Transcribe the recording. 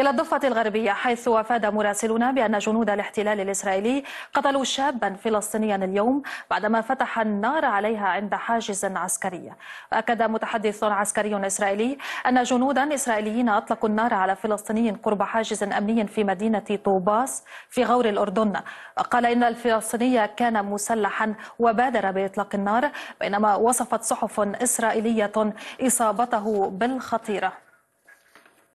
إلى الضفة الغربية حيث أفاد مراسلنا بأن جنود الاحتلال الإسرائيلي قتلوا شابا فلسطينيا اليوم بعدما فتح النار عليها عند حاجز عسكري أكد متحدث عسكري إسرائيلي أن جنودا إسرائيليين أطلقوا النار على فلسطيني قرب حاجز أمني في مدينة طوباس في غور الأردن قال إن الفلسطيني كان مسلحا وبادر بإطلاق النار بينما وصفت صحف إسرائيلية إصابته بالخطيرة